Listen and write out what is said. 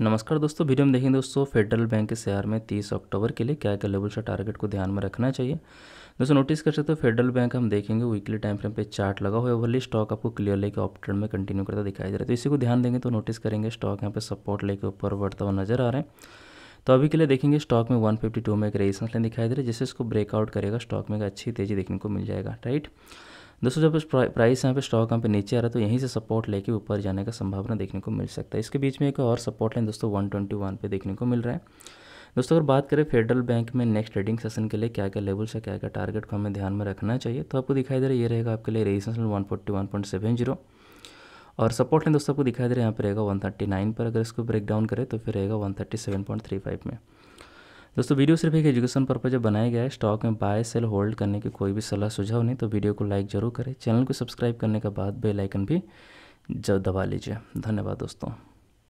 नमस्कार दोस्तों वीडियो में देखेंगे दोस्तों फेडरल बैंक के शेयर में 30 अक्टूबर के लिए क्या क्या लेवल से टारगेट को ध्यान में रखना चाहिए दोस्तों नोटिस कर सकते हो फेडरल बैंक हम देखेंगे वीकली टाइम फ्रेम पे चार्ट लगा हुआ है ओवरली स्टॉक आपको क्लियर लेके ऑप में कंटिन्यू करता दिखाई दे रहा है तो इसी को ध्यान देंगे तो नोटिस करेंगे स्टॉक यहाँ पर सपोर्ट लेकर ऊपर बढ़ता हुआ नजर आ रहे हैं तो अभी के लिए देखेंगे स्टॉक में वन में एक रेजिस्टेंस लाइन दिखाई दे रहा है जिससे इसको ब्रेकआउट करेगा स्टॉक में एक अच्छी तेजी देखने को मिल जाएगा राइट दोस्तों जब प्राइस यहाँ पे स्टॉक यहाँ पे नीचे आ रहा है तो यहीं से सपोर्ट लेके ऊपर जाने का संभावना देखने को मिल सकता है इसके बीच में एक और सपोर्ट लाइन दोस्तों 121 पे देखने को मिल रहा है दोस्तों अगर बात करें फेडरल बैंक में नेक्स्ट ट्रेडिंग सेशन के लिए क्या क्या लेवल्स है क्या क्या टारगेट को हमें ध्यान में रखना चाहिए तो आपको दिखाई दे रहा है ये रहेगा आपके लिए resistance one forty one point seven zero और सपोर्ट लाइन दोस्तों आपको दिखाई दे रहा है यहाँ पर रहेगा वन थर्टी नाइन पर अगर इसको ब्रेक डाउन करें तो फिर रहेगा one thirty seven point three five में दोस्तों वीडियो सिर्फ एक एजुकेशन पर्पज बनाया गया है स्टॉक में बाय सेल होल्ड करने की कोई भी सलाह सुझाव नहीं तो वीडियो को लाइक जरूर करें चैनल को सब्सक्राइब करने के बाद बेलाइकन भी जब दबा लीजिए धन्यवाद दोस्तों